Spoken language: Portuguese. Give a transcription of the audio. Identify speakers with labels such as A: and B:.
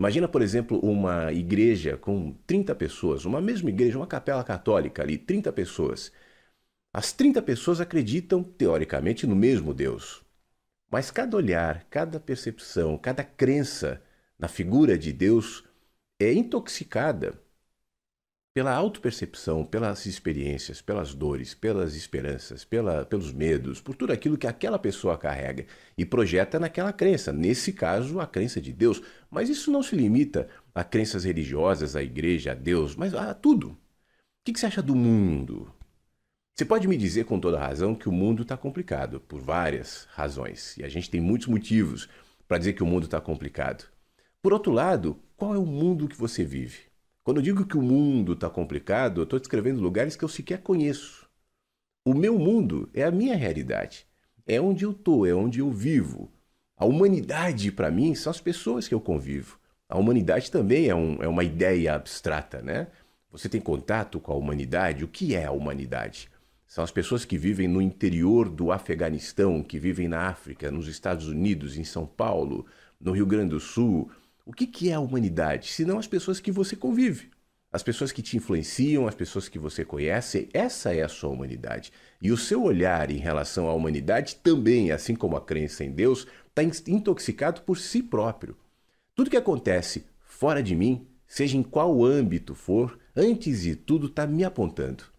A: Imagina, por exemplo, uma igreja com 30 pessoas, uma mesma igreja, uma capela católica ali, 30 pessoas. As 30 pessoas acreditam, teoricamente, no mesmo Deus. Mas cada olhar, cada percepção, cada crença na figura de Deus é intoxicada pela autopercepção, pelas experiências, pelas dores, pelas esperanças, pela, pelos medos, por tudo aquilo que aquela pessoa carrega e projeta naquela crença, nesse caso, a crença de Deus. Mas isso não se limita a crenças religiosas, a igreja, a Deus, mas a tudo. O que você acha do mundo? Você pode me dizer com toda razão que o mundo está complicado, por várias razões, e a gente tem muitos motivos para dizer que o mundo está complicado. Por outro lado, qual é o mundo que você vive? Quando eu digo que o mundo está complicado, eu estou descrevendo lugares que eu sequer conheço. O meu mundo é a minha realidade. É onde eu estou, é onde eu vivo. A humanidade, para mim, são as pessoas que eu convivo. A humanidade também é, um, é uma ideia abstrata, né? Você tem contato com a humanidade? O que é a humanidade? São as pessoas que vivem no interior do Afeganistão, que vivem na África, nos Estados Unidos, em São Paulo, no Rio Grande do Sul, o que, que é a humanidade? Senão as pessoas que você convive, as pessoas que te influenciam, as pessoas que você conhece, essa é a sua humanidade. E o seu olhar em relação à humanidade também, assim como a crença em Deus, está intoxicado por si próprio. Tudo que acontece fora de mim, seja em qual âmbito for, antes de tudo está me apontando.